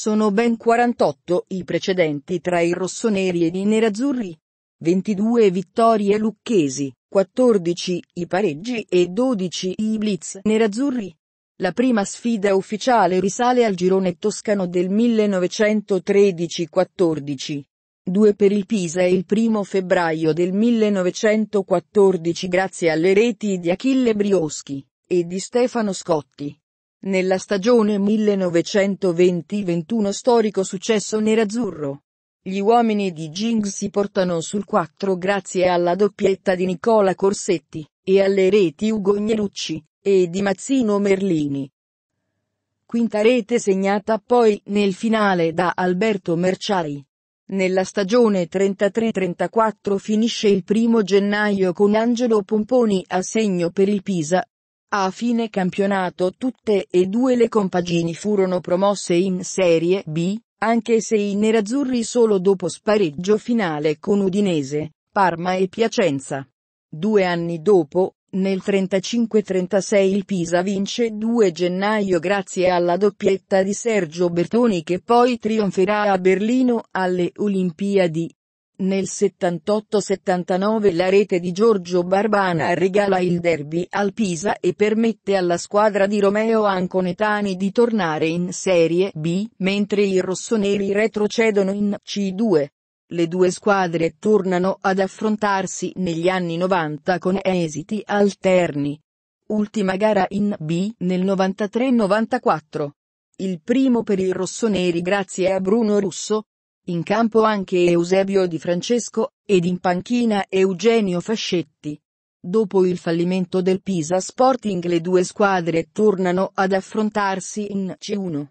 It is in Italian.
Sono ben 48 i precedenti tra i rossoneri ed i nerazzurri. 22 vittorie lucchesi, 14 i pareggi e 12 i blitz nerazzurri. La prima sfida ufficiale risale al girone toscano del 1913-14. Due per il Pisa e il primo febbraio del 1914 grazie alle reti di Achille Brioschi e di Stefano Scotti. Nella stagione 1920-21 storico successo nerazzurro. Gli uomini di Ging si portano sul 4 grazie alla doppietta di Nicola Corsetti, e alle reti Ugo Gnelucci, e di Mazzino Merlini. Quinta rete segnata poi nel finale da Alberto Merciai. Nella stagione 33-34 finisce il primo gennaio con Angelo Pomponi a segno per il Pisa, a fine campionato tutte e due le compagini furono promosse in Serie B, anche se i nerazzurri solo dopo spareggio finale con Udinese, Parma e Piacenza. Due anni dopo, nel 35-36 il Pisa vince 2 gennaio grazie alla doppietta di Sergio Bertoni che poi trionferà a Berlino alle Olimpiadi, nel 78-79 la rete di Giorgio Barbana regala il derby al Pisa e permette alla squadra di Romeo Anconetani di tornare in Serie B, mentre i rossoneri retrocedono in C2. Le due squadre tornano ad affrontarsi negli anni 90 con esiti alterni. Ultima gara in B nel 93-94. Il primo per i rossoneri grazie a Bruno Russo, in campo anche Eusebio Di Francesco, ed in panchina Eugenio Fascetti. Dopo il fallimento del Pisa Sporting le due squadre tornano ad affrontarsi in C1.